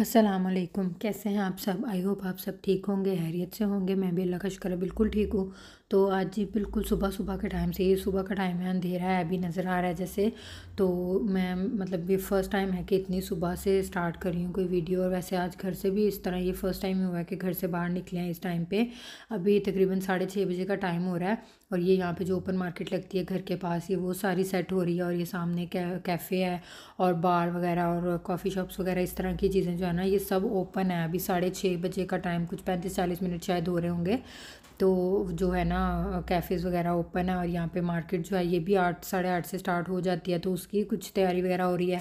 असलकुम कैसे हैं आप सब आई होप आप सब ठीक होंगे हैरियत से होंगे मैं भी अल्लाह का शुक्र बिल्कुल ठीक हूँ तो आज बिल्कुल सुबह सुबह के टाइम से ये सुबह का टाइम है अंधेरा है अभी नज़र आ रहा है जैसे तो मैं मतलब ये फ़र्स्ट टाइम है कि इतनी सुबह से स्टार्ट कर रही हूँ कोई वीडियो और वैसे आज घर से भी इस तरह ये फ़र्स्ट टाइम हुआ है कि घर से बाहर निकले हैं इस टाइम पर अभी तकरीबन साढ़े छः बजे का टाइम हो रहा है और ये यहाँ पर जो ओपन मार्केट लगती है घर के पास ये वो सारी सेट हो रही है और ये सामने कैफ़े है और बार वगैरह और कॉफ़ी शॉप्स वगैरह इस तरह की चीज़ें जो है ना ये सब ओपन है अभी साढ़े छः बजे का टाइम कुछ पैंतीस चालीस मिनट शायद हो रहे होंगे तो जो है ना ना कैफ़ेज़ वगैरह ओपन है और यहाँ पे मार्केट जो है ये भी आठ साढ़े आठ से स्टार्ट हो जाती है तो उसकी कुछ तैयारी वगैरह हो रही है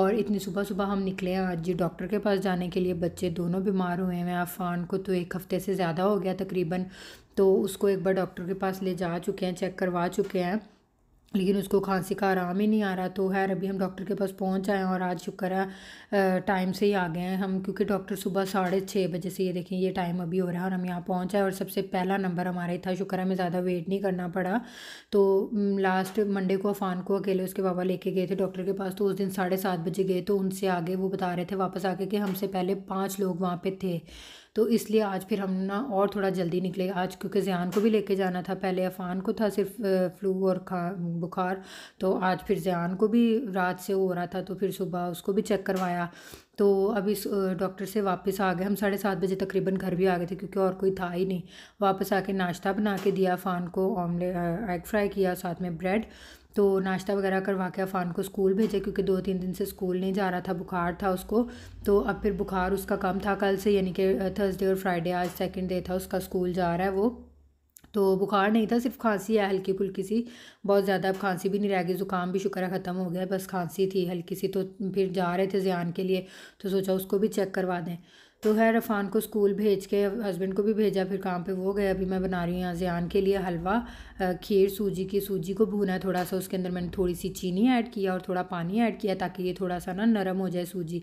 और इतनी सुबह सुबह हम निकले हैं आज जी डॉक्टर के पास जाने के लिए बच्चे दोनों बीमार हुए हैं अफान को तो एक हफ़्ते से ज़्यादा हो गया तकरीबन तो उसको एक बार डॉक्टर के पास ले जा चुके हैं चेक करवा चुके हैं लेकिन उसको खांसी का आराम ही नहीं आ रहा तो खैर अभी हम डॉक्टर के पास पहुंच आए हैं और आज शुक्र है टाइम से ही आ गए हैं हम क्योंकि डॉक्टर सुबह साढ़े छः बजे से ये देखें ये टाइम अभी हो रहा है और हम यहाँ पहुँच आए और सबसे पहला नंबर हमारा ही था शुक्र है हमें ज़्यादा वेट नहीं करना पड़ा तो लास्ट मंडे को अफान को अकेले उसके बाबा लेके गए थे डॉक्टर के पास तो उस दिन साढ़े सात बजे गए तो उनसे आगे वो बता रहे थे वापस आके कि हमसे पहले पाँच लोग वहाँ पर थे तो इसलिए आज फिर हम ना और थोड़ा जल्दी निकले आज क्योंकि जहान को भी लेके जाना था पहले अफ़ान को था सिर्फ फ्लू और खा बुखार तो आज फिर जहान को भी रात से हो रहा था तो फिर सुबह उसको भी चेक करवाया तो अब इस डॉक्टर से वापस आ गए हम साढ़े सात बजे तकरीबन घर भी आ गए थे क्योंकि और कोई था ही नहीं वापस आके नाश्ता बना के दिया फ़ान को ऑमलेट एग फ्राई किया साथ में ब्रेड तो नाश्ता वगैरह करवा के अफ़ान को स्कूल भेजे क्योंकि दो तीन दिन से स्कूल नहीं जा रहा था बुखार था उसको तो अब फिर बुखार उसका कम था कल से यानी कि थर्सडे और फ्राइडे आज सेकेंड डे था उसका स्कूल जा रहा है वो तो बुखार नहीं था सिर्फ खांसी है हल्की फुल्की सी बहुत ज़्यादा अब खांसी भी नहीं रह गई ज़ुकाम भी शुक्र है ख़त्म हो गया बस खांसी थी हल्की सी तो फिर जा रहे थे ज्यान के लिए तो सोचा उसको भी चेक करवा दें तो है रफ़ान को स्कूल भेज के हस्बैंड को भी भेजा फिर काम पे वो गए अभी मैं बना रही हूँ आजियान के लिए हलवा खीर सूजी की सूजी को भूना है थोड़ा सा उसके अंदर मैंने थोड़ी सी चीनी ऐड किया और थोड़ा पानी ऐड किया ताकि ये थोड़ा सा ना नरम हो जाए सूजी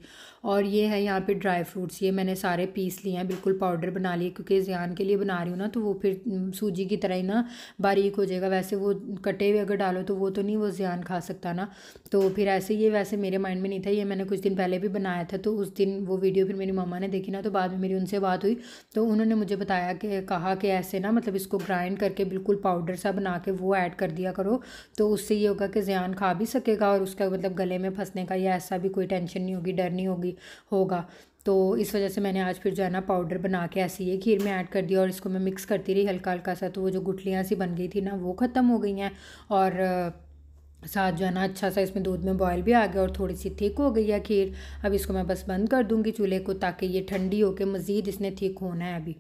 और ये है यहाँ पे ड्राई फ्रूट्स ये मैंने सारे पीस लिए हैं बिल्कुल पाउडर बना लिए क्योंकि जियान के लिए बना रही हूँ ना तो वो फिर सूजी की तरह ही ना बारीक हो जाएगा वैसे वो कटे हुए अगर डालो तो वो तो नहीं वो जयान खा सकता ना तो फिर ऐसे ये वैसे मेरे माइंड में नहीं था ये मैंने कुछ दिन पहले भी बनाया था तो उस दिन वो वीडियो फिर मेरी मामा ने देखी थी ना तो बाद में मेरी उनसे बात हुई तो उन्होंने मुझे बताया कि कहा कि ऐसे ना मतलब इसको ग्राइंड करके बिल्कुल पाउडर सा बना के वो ऐड कर दिया करो तो उससे ये होगा कि जयान खा भी सकेगा और उसका मतलब गले में फंसने का या ऐसा भी कोई टेंशन नहीं होगी डर नहीं होगी होगा तो इस वजह से मैंने आज फिर जो है ना पाउडर बना के ऐसी ये खीर में ऐड कर दिया और इसको मैं मिक्स करती रही हल्का हल्का सा तो वो जो गुठलियाँ सी बन गई थी ना वो ख़त्म हो गई हैं और साथ जो है ना अच्छा सा इसमें दूध में बॉयल भी आ गया और थोड़ी सी थिक हो गई है खीर अब इसको मैं बस बंद कर दूंगी चूल्हे को ताकि ये ठंडी के मज़ीद इसने थिक होना है अभी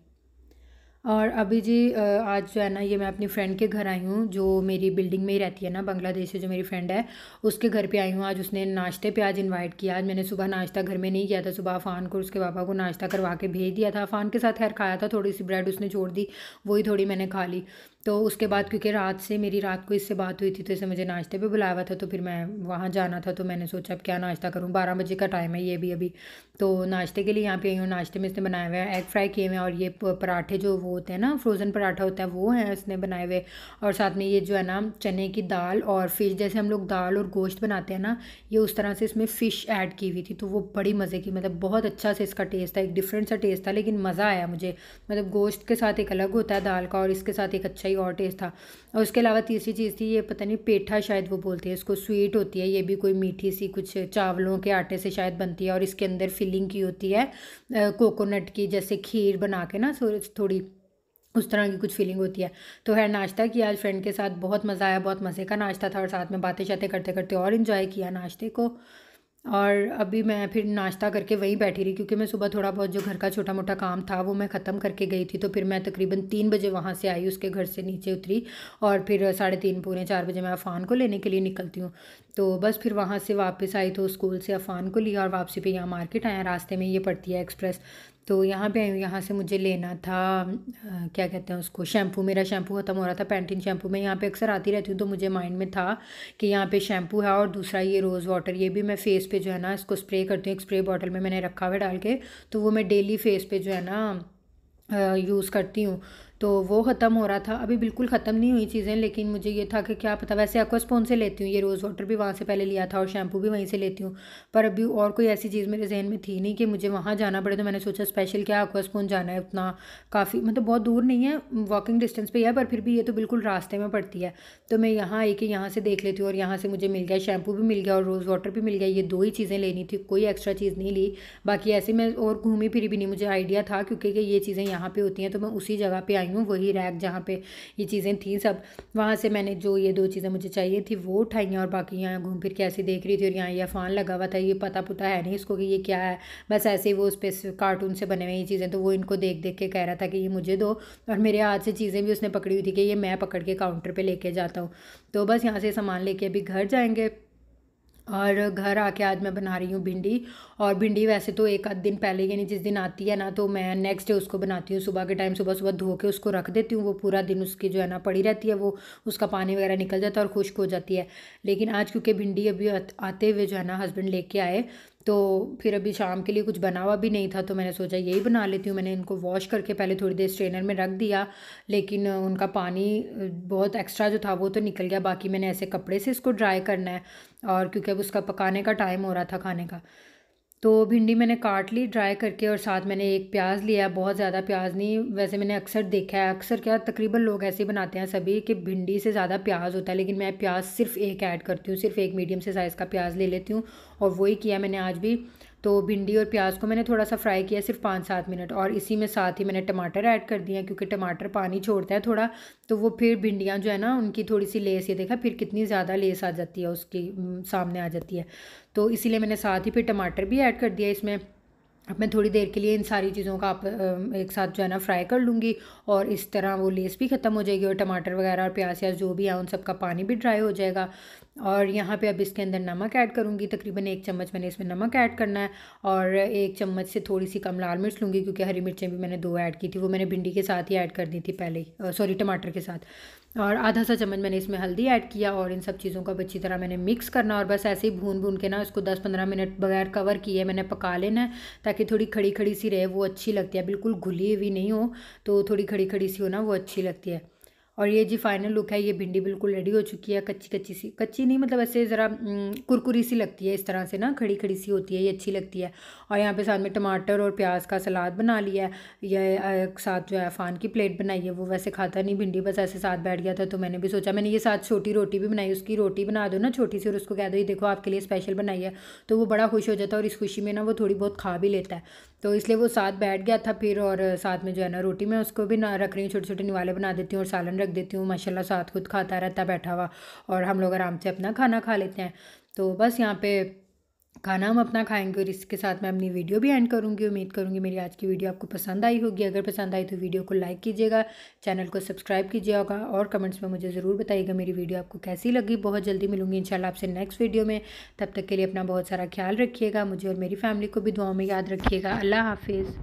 और अभी जी आज जो है ना ये मैं अपनी फ्रेंड के घर आई हूँ जो मेरी बिल्डिंग में ही रहती है ना बांग्लादेश से जो मेरी फ्रेंड है उसके घर पे आई हूँ आज उसने नाश्ते पे आज इनवाइट किया आज मैंने सुबह नाश्ता घर में नहीं किया था सुबह अफान को उसके पापा को नाश्ता करवा के भेज दिया था अफान के साथ खैर खाया था थोड़ी सी ब्रेड उसने छोड़ दी वही थोड़ी मैंने खा ली तो उसके बाद क्योंकि रात से मेरी रात को इससे बात हुई थी तो इसे मुझे नाश्ते पे बुलाया हुआ था तो फिर मैं वहाँ जाना था तो मैंने सोचा अब क्या नाश्ता करूँ बारह बजे का टाइम है ये भी अभी तो नाश्ते के लिए यहाँ पे आई हूँ नाश्ते में इसने बनाए हुए हैं एग फ्राई किए हुए हैं और ये पराठे जो वो होते हैं ना फ्रोज़न पराठा होता है वो है इसने बनाए हुए और साथ में ये जो है ना चने की दाल और फिश जैसे हम लोग दाल और गोश्त बनाते हैं ना ये उस तरह से इसमें फ़िश ऐड की हुई थी तो वो बड़ी मज़े की मतलब बहुत अच्छा से इसका टेस्ट था एक डिफरेंट सा टेस्ट था लेकिन मज़ा आया मुझे मतलब गोश्त के साथ एक अलग होता है दाल का और इसके साथ एक अच्छा ही एक और टेस्ट था और उसके अलावा तीसरी चीज़ थी ये पता नहीं पेठा शायद वो बोलते हैं इसको स्वीट होती है ये भी कोई मीठी सी कुछ चावलों के आटे से शायद बनती है और इसके अंदर फिलिंग की होती है कोकोनट की जैसे खीर बना के ना थोड़ी उस तरह की कुछ फीलिंग होती है तो है नाश्ता किया आज फ्रेंड के साथ बहुत मज़ा आया बहुत मज़े का नाश्ता था और साथ में बातें शातें करते करते और इन्जॉय किया नाश्ते को और अभी मैं फिर नाश्ता करके वहीं बैठी रही क्योंकि मैं सुबह थोड़ा बहुत जो घर का छोटा मोटा काम था वो मैं ख़त्म करके गई थी तो फिर मैं तकरीबन तीन बजे वहाँ से आई उसके घर से नीचे उतरी और फिर साढ़े तीन पूरे चार बजे मैं अफ़ान को लेने के लिए निकलती हूँ तो बस फिर वहाँ से वापस आई तो स्कूल से अफ़ान को लिया और वापसी पर यहाँ मार्केट आया रास्ते में ये पड़ती है एक्सप्रेस तो यहाँ पे आई यहाँ से मुझे लेना था क्या कहते हैं उसको शैम्पू मेरा शैम्पू ख़त्म हो रहा था पैंटीन शैम्पू मैं यहाँ पे अक्सर आती रहती हूँ तो मुझे माइंड में था कि यहाँ पे शैम्पू है और दूसरा ये रोज़ वाटर ये भी मैं फ़ेस पे जो है ना इसको स्प्रे करती हूँ एक स्प्रे बॉटल में मैंने रखा हुआ डाल के तो वो मैं डेली फेस पे जो है ना यूज़ करती हूँ तो वो ख़त्म हो रहा था अभी बिल्कुल ख़त्म नहीं हुई चीज़ें लेकिन मुझे ये था कि क्या पता वैसे एक्वास्पोन से लेती हूँ ये रोज़ वाटर भी वहाँ से पहले लिया था और शैम्पू भी वहीं से लेती हूँ पर अभी और कोई ऐसी चीज़ मेरे जहन में थी नहीं कि मुझे वहाँ जाना पड़े तो मैंने सोचा स्पेशल क्या एक्वास्पोन जाना है उतना काफ़ी मतलब बहुत दूर नहीं है वॉकिंग डिस्टेंस पर है पर फिर भी ये तो बिल्कुल रास्ते में पड़ती है तो मैं यहाँ आई कि यहाँ से देख लेती हूँ और यहाँ से मुझे मिल गया शैम्पू भी मिल गया और रोज़ वाटर भी मिल गया ये दो ही चीज़ें लेनी थी कोई एक्स्ट्रा चीज़ नहीं ली बाकी ऐसे मैं और घूमी फिरी भी नहीं मुझे आइडिया था क्योंकि ये चीज़ें यहाँ पर होती हैं तो मैं उसी जगह पर आई आई हूँ वही रैक जहाँ पे ये चीज़ें थी सब वहाँ से मैंने जो ये दो चीज़ें मुझे चाहिए थी वो उठाई हैं और बाकी यहाँ घूम फिर के ऐसे देख रही थी और यहाँ ये फ़ान लगा हुआ था ये पता पुता है नहीं इसको कि ये क्या है बस ऐसे ही वो उस पर कार्टून से बने हुए ये चीज़ें तो वो इनको देख देख के कह रहा था कि ये मुझे दो और मेरे हाथ से चीज़ें भी उसने पकड़ी हुई थी कि ये मैं पकड़ के काउंटर पर लेके जाता हूँ तो बस यहाँ से सामान लेके अभी घर जाएंगे और घर आके आज मैं बना रही हूँ भिंडी और भिंडी वैसे तो एक आध दिन पहले यानी जिस दिन आती है ना तो मैं नेक्स्ट डे उसको बनाती हूँ सुबह के टाइम सुबह सुबह धो के उसको रख देती हूँ वो पूरा दिन उसकी जो है ना पड़ी रहती है वो उसका पानी वगैरह निकल जाता है और खुश्क हो जाती है लेकिन आज क्योंकि भिंडी अभी आते हुए जो है ना हस्बैंड लेके आए तो फिर अभी शाम के लिए कुछ बना हुआ भी नहीं था तो मैंने सोचा यही बना लेती हूँ मैंने इनको वॉश करके पहले थोड़ी देर स्ट्रेनर में रख दिया लेकिन उनका पानी बहुत एक्स्ट्रा जो था वो तो निकल गया बाकी मैंने ऐसे कपड़े से इसको ड्राई करना है और क्योंकि अब उसका पकाने का टाइम हो रहा था खाने का तो भिंडी मैंने काट ली ड्राई करके और साथ मैंने एक प्याज लिया बहुत ज़्यादा प्याज नहीं वैसे मैंने अक्सर देखा है अक्सर क्या तकरीबन लोग ऐसे ही बनाते हैं सभी कि भिंडी से ज़्यादा प्याज होता है लेकिन मैं प्याज सिर्फ एक ऐड करती हूँ सिर्फ एक मीडियम से साइज़ का प्याज ले लेती हूँ और वही किया मैंने आज भी तो भिंडी और प्याज को मैंने थोड़ा सा फ्राई किया सिर्फ पाँच सात मिनट और इसी में साथ ही मैंने टमाटर ऐड कर दिया क्योंकि टमाटर पानी छोड़ता है थोड़ा तो वो फिर भिंडियाँ जो है ना उनकी थोड़ी सी लेस ये देखा फिर कितनी ज़्यादा लेस आ जाती है उसकी सामने आ जाती है तो इसीलिए मैंने साथ ही फिर टमाटर भी ऐड कर दिया इसमें अब मैं थोड़ी देर के लिए इन सारी चीज़ों का आप एक साथ जो है ना फ्राई कर लूँगी और इस तरह वो लेस भी ख़त्म हो जाएगी और टमाटर वगैरह और प्याज प्याज जो भी है उन सब का पानी भी ड्राई हो जाएगा और यहाँ पे अब इसके अंदर नमक ऐड करूँगी तकरीबन एक चम्मच मैंने इसमें नमक ऐड करना है और एक चम्मच से थोड़ी सी कम लाल मिर्च लूँगी क्योंकि हरी मिर्चें भी मैंने दो ऐड की थी वो मैंने भिंडी के साथ ही ऐड कर दी थी पहले ही सॉरी टमाटर के साथ और आधा सा चम्मच मैंने इसमें हल्दी ऐड किया और इन सब चीज़ों को अब अच्छी तरह मैंने मिक्स करना और बस ऐसे ही भून भून के ना उसको दस पंद्रह मिनट बगैर कवर किए मैंने पका लेना है ताकि थोड़ी खड़ी खड़ी सी रहे वो अच्छी लगती है बिल्कुल घुली हुई नहीं हो तो थोड़ी खड़ी खड़ी सी हो ना वो अच्छी लगती है और ये जी फाइनल लुक है ये भिंडी बिल्कुल रेडी हो चुकी है कच्ची कच्ची सी कच्ची नहीं मतलब ऐसे ज़रा कुरकुरी सी लगती है इस तरह से ना खड़ी खड़ी सी होती है ये अच्छी लगती है और यहाँ पे साथ में टमाटर और प्याज का सलाद बना लिया है या साथ जो है फ़ान की प्लेट बनाई है वो वैसे खाता नहीं भिंडी बस ऐसे साथ बैठ गया था तो मैंने भी सोचा मैंने ये साथ छोटी रोटी भी बनाई उसकी रोटी बना दो ना छोटी सी और उसको कह दो ये देखो आपके लिए स्पेशल बनाई है तो वो बड़ा खुश हो जाता है और इस खुशी में ना वो थोड़ी बहुत खा भी लेता है तो इसलिए वो साथ बैठ गया था फिर और साथ में जो है ना रोटी मैं उसको भी ना रख रही हूँ छोटे छोटे निवाले बना देती हूँ और सालन रख देती हूँ माशाल्लाह साथ खुद खाता रहता बैठा हुआ और हम लोग आराम से अपना खाना खा लेते हैं तो बस यहाँ पे खाना हम अपना खाएंगे और इसके साथ मैं अपनी वीडियो भी एंड करूँगी उम्मीद करूँगी मेरी आज की वीडियो आपको पसंद आई होगी अगर पसंद आई तो वीडियो को लाइक कीजिएगा चैनल को सब्सक्राइब कीजिएगा और कमेंट्स में मुझे ज़रूर बताइएगा मेरी वीडियो आपको कैसी लगी बहुत जल्दी मिलूंगी इंशाल्लाह आपसे नेक्स्ट वीडियो में तब तक के लिए अपना बहुत सारा ख्याल रखिएगा मुझे और मेरी फैमिली को भी दुआओं में याद रखिएगा अल्लाह हाफिज़